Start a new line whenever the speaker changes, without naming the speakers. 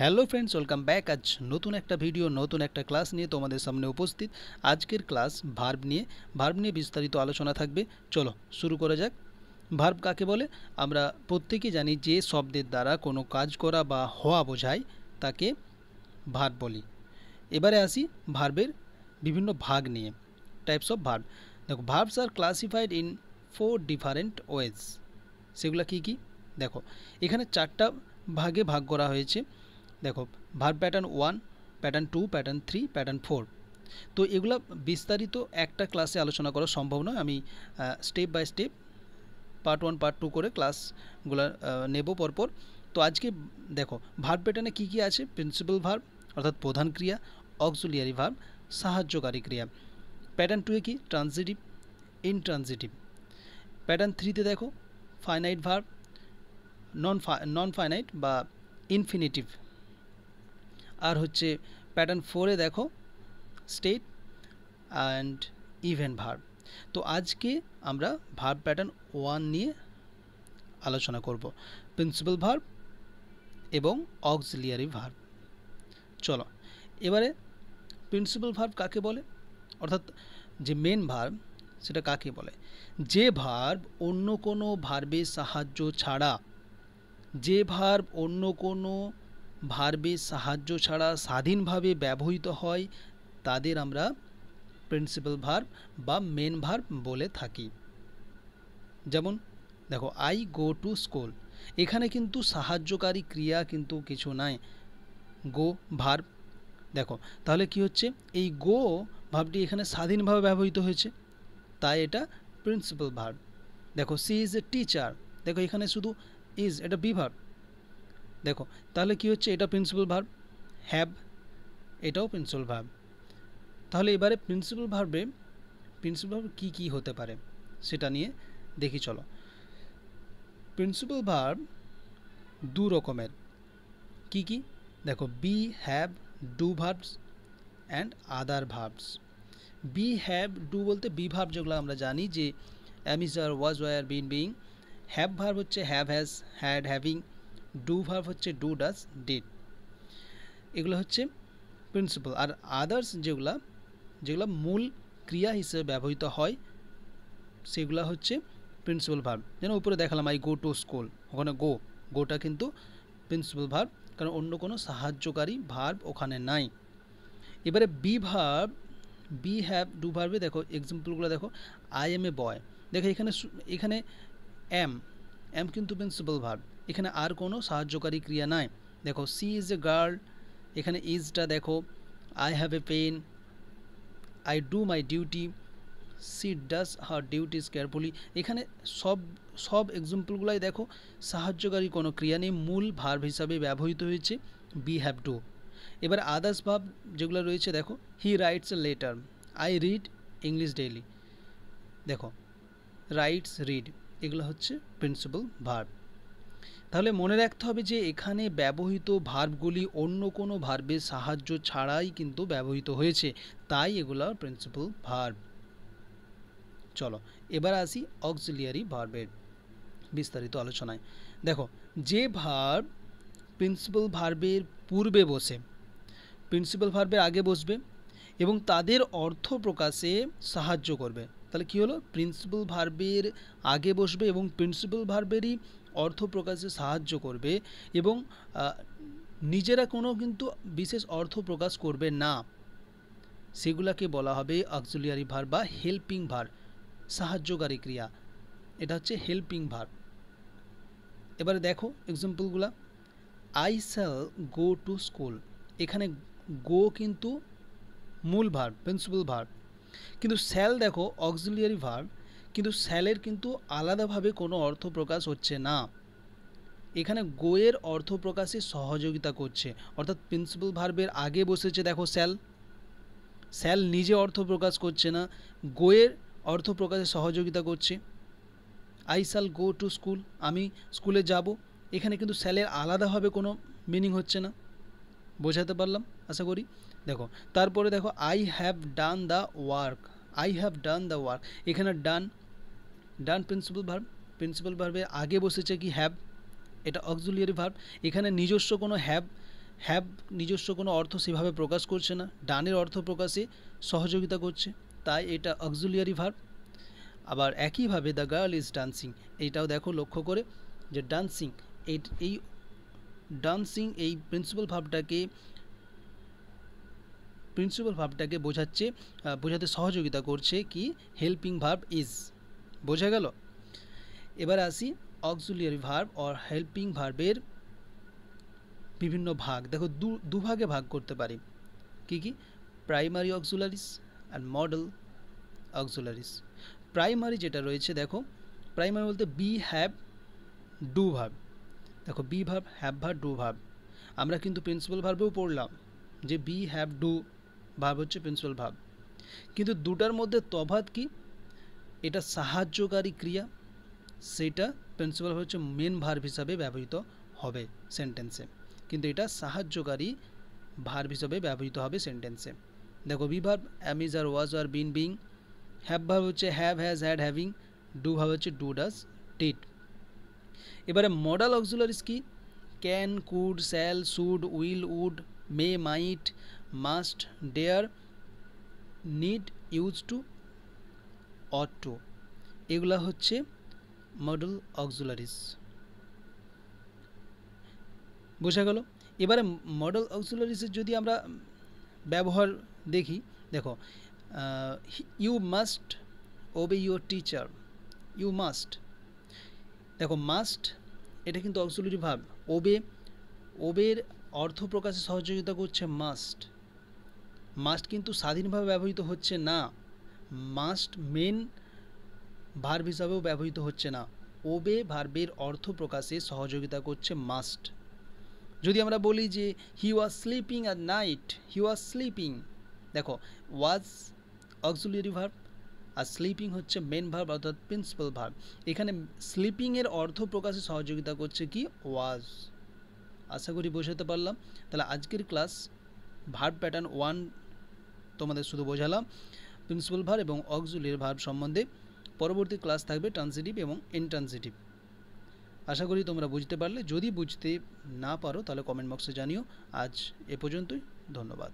hello friends welcome back আজ নতুন একটা ভিডিও নতুন একটা ক্লাস নিয়ে তোমাদের সামনে উপস্থিত আজকের ক্লাস ভার্ব নিয়ে ভার্ব নিয়ে বিস্তারিত আলোচনা থাকবে চলো শুরু করা যাক ভার্ব কাকে বলে আমরা প্রত্যেকেই জানি যে শব্দের দ্বারা কোনো কাজ করা বা হওয়া বোঝায় তাকে ভার্ব বলি এবারে আসি ভার্বের বিভিন্ন ভাগ নিয়ে টাইপস অফ ভার্ব দেখো ভার্বস আর classified in four different ways সেগুলো কি কি দেখো এখানে চারটা ভাগে ভাগ করা হয়েছে দেখো verb pattern one pattern two pattern three pattern four তো এগুলা বিস্তারিত একটা ক্লাসে আলোচনা করা সম্ভব নয় আমি step by step part one part two করে ক্লাসগুলো নেব পরপর তো আজকে দেখো ভার্ব প্যাটার্নে কী কী আছে প্রিন্সিপাল ভার্ব অর্থাৎ প্রধান ক্রিয়া অক্সুলিয়ারি ভার্ব সাহায্যকারী ক্রিয়া প্যাটার্ন টুয়ে কি ট্রানজিটিভ ট্রানজিটিভ প্যাটার্ন থ্রিতে দেখো finite verb non non finite বা ইনফিনিটিভ আর হচ্ছে প্যাটার্ন ফোরে দেখো স্টেট অ্যান্ড ইভেন ভার্ব তো আজকে আমরা ভার্ব প্যাটার্ন ওয়ান নিয়ে আলোচনা করব প্রিন্সিপাল ভার্ব এবং অক্সিলিয়ারি ভার্ব চলো এবারে প্রিন্সিপাল ভার্ব কাকে বলে অর্থাৎ যে মেন ভার্ব সেটা কাকে বলে যে ভার্ব অন্য কোনো ভার্বের সাহায্য ছাড়া যে ভার্ব অন্য কোনো ভার্বের সাহায্য ছাড়া স্বাধীনভাবে ব্যবহৃত হয় তাদের আমরা প্রিন্সিপাল ভার্ব বা মেন ভার্ব বলে থাকি যেমন দেখো আই গো টু স্কুল এখানে কিন্তু সাহায্যকারী ক্রিয়া কিন্তু কিছু নাই গো ভার্ব দেখো তাহলে কি হচ্ছে এই গো ভাবটি এখানে স্বাধীনভাবে ব্যবহৃত হয়েছে তাই এটা প্রিন্সিপাল ভার্ব দেখো সি ইজ এ টিচার দেখো এখানে শুধু ইজ এটা বিভার্ব দেখো তাহলে কি হচ্ছে এটা প্রিন্সিপাল ভার্ব হ্যাভ এটাও প্রিন্সিপাল ভার্ব তাহলে এবারে প্রিন্সিপাল ভার্বে প্রিন্সিপাল ভার্ব কী কী হতে পারে সেটা নিয়ে দেখি চলো প্রিন্সিপাল ভার্ব দু রকমের কি কি দেখো be have do verbs and other verbs be have do বলতে বি ভার্ব যেগুলো আমরা জানি যে am is are was were been being have verb হচ্ছে have has had having do verb হচ্ছে ডু ডাস ডিড এগুলো হচ্ছে প্রিন্সিপাল আর আদার্স যেগুলা যেগুলো মূল ক্রিয়া হিসেবে ব্যবহৃত হয় সেগুলো হচ্ছে প্রিন্সিপাল ভার্ব যেন উপরে দেখালাম আই গো টু স্কুল ওখানে গো গোটা কিন্তু প্রিন্সিপাল ভার্ব কারণ অন্য কোনো সাহায্যকারী ভার্ব ওখানে নাই এবারে be verb be have do ভার্বে দেখো এক্সাম্পলগুলো দেখো আই এম এ বয় দেখো এখানে এখানে এম এম কিন্তু প্রিন্সিপাল ভার্ব এখানে আর কোনো সাহায্যকারী ক্রিয়া নাই দেখো সি ইজ এ গার্ল এখানে ইজটা দেখো I have a pen I do my duty she does her duties carefully এখানে সব সব এক্সাম্পলগুলাই দেখো সাহায্যকারী কোনো ক্রিয়া নেই মূল ভার্ব হিসাবে ব্যবহৃত হয়েছে বি হ্যাভ টু এবার আদার্স ভাব যেগুলো রয়েছে দেখো he writes a letter I read English daily দেখো রাইটস রিড এগুলো হচ্ছে প্রিন্সিপাল ভার্ব তাহলে মনে রাখতে হবে যে এখানে ব্যবহৃত ভার্বগুলি অন্য কোনো ভার্বের সাহায্য ছাড়াই কিন্তু ব্যবহৃত হয়েছে তাই এগুলো প্রিন্সিপাল ভার্ব চলো এবার আসি অক্সিলিয়ারি ভার্বের বিস্তারিত আলোচনায় দেখো যে ভার্ব প্রিন্সিপাল ভার্বের পূর্বে বসে প্রিন্সিপাল ভার্বের আগে বসবে এবং তাদের অর্থ প্রকাশে সাহায্য করবে তাহলে কি হলো প্রিন্সিপাল ভার্বের আগে বসবে এবং প্রিন্সিপাল ভার্বেরই অর্থ প্রকাশে সাহায্য করবে এবং নিজেরা কোনো কিন্তু বিশেষ অর্থ প্রকাশ করবে না সেগুলাকে বলা হবে অক্সুলিয়ারি ভার বা হেল্পিং ভার সাহায্যকারী ক্রিয়া এটা হচ্ছে হেল্পিং ভার এবারে দেখো এক্সাম্পলগুলা I shall go to school এখানে গো কিন্তু মূল ভার প্রিন্সিপাল ভার কিন্তু শ্যাল দেখো অক্সুলিয়ারি ভার্ব কিন্তু স্যালের কিন্তু আলাদাভাবে কোনো অর্থ প্রকাশ হচ্ছে না এখানে গোয়ের অর্থ প্রকাশে সহযোগিতা করছে অর্থাৎ প্রিন্সিপাল ভার্বের আগে বসেছে দেখো স্যাল স্যাল নিজে অর্থ প্রকাশ করছে না গোয়ের অর্থ প্রকাশে সহযোগিতা করছে I shall go to school আমি স্কুলে যাব এখানে কিন্তু স্যালের আলাদাভাবে কোনো মিনিং হচ্ছে না বোঝাতে পারলাম আশা করি দেখো তারপরে দেখো I have done the work I have done the work এখানে done done principal verb principal ভার্বে আগে বসেছে কি হ্যাভ এটা অক্সুলিয়ারি ভার্ব এখানে নিজস্ব কোনো হ্যাভ হ্যাভ নিজস্ব কোনো অর্থ সেভাবে প্রকাশ করছে না ডানের অর্থ প্রকাশে সহযোগিতা করছে তাই এটা অক্সুলিয়ারি ভার্ব আবার একইভাবে দ্য গার্ল ইজ ডান্সিং এইটাও দেখো লক্ষ্য করে যে ডান্সিং এই ডান্সিং এই প্রিন্সিপাল ভাবটাকে প্রিন্সিপাল ভাবটাকে বোঝাচ্ছে বোঝাতে সহযোগিতা করছে কি হেল্পিং ভাব ইজ বোঝা গেল এবার আসি অক্সুলিয়ারি ভার্ব অর হেল্পিং ভার্বের বিভিন্ন ভাগ দেখো দু দুভাগে ভাগ করতে পারি কি কি primary auxiliaries and modal auxiliaries primary যেটা রয়েছে দেখো প্রাইমারি বলতে বি হ্যাভ ডু ভাব দেখো বি ভাব হ্যাভ ভাব ডু ভাব আমরা কিন্তু প্রিন্সিপাল ভার্বেও পড়লাম যে বি হ্যাভ ডু ভাব হচ্ছে প্রিন্সিপাল ভাব কিন্তু দুটার মধ্যে তফাত কি এটা সাহায্যকারী ক্রিয়া সেটা প্রিন্সিপাল হচ্ছে মেন ভার্ব হিসাবে ব্যবহৃত হবে সেন্টেন্সে কিন্তু এটা সাহায্যকারী ভার্ব হিসাবে ব্যবহৃত হবে সেন্টেন্সে দেখো be verb am is are was are been being have verb হচ্ছে have has had having do verb হচ্ছে ডু ডাস টিট এবারে মডাল অক্সুলারিস কি can could shall should will would may might must dare need use to ought এগুলা হচ্ছে model অক্সুলারিস বোঝা গেল এবারে model অক্সুলারিসের যদি আমরা ব্যবহার দেখি দেখো you must obey your teacher you must দেখো মাস্ট এটা কিন্তু অক্সুলারি ভাব ওবে ওবের অর্থ প্রকাশে সহযোগিতা করছে মাস্ট মাস্ট কিন্তু স্বাধীনভাবে ব্যবহৃত হচ্ছে না মাস্ট মেন ভার্ব হিসাবেও ব্যবহৃত হচ্ছে না ওবে ভার্বের অর্থ প্রকাশে সহযোগিতা করছে মাস্ট যদি আমরা বলি যে he was sleeping at night he was sleeping দেখো ওয়াজ অক্সুলিয়ারি ভার্ব আর স্লিপিং হচ্ছে মেন ভার্ব অর্থাৎ প্রিন্সিপাল ভার্ব এখানে স্লিপিংয়ের অর্থ প্রকাশে সহযোগিতা করছে কি ওয়াজ আশা করি বোঝাতে পারলাম তাহলে আজকের ক্লাস ভার্ব প্যাটার্ন ওয়ান তোমাদের শুধু বোঝালাম প্রিন্সিপাল ভার এবং অক্সুলের ভার সম্বন্ধে পরবর্তী ক্লাস থাকবে ট্রান্সিটিভ এবং ইনট্রান্সিটিভ আশা করি তোমরা বুঝতে পারলে যদি বুঝতে না পারো তাহলে কমেন্ট বক্সে জানিও আজ এ পর্যন্তই ধন্যবাদ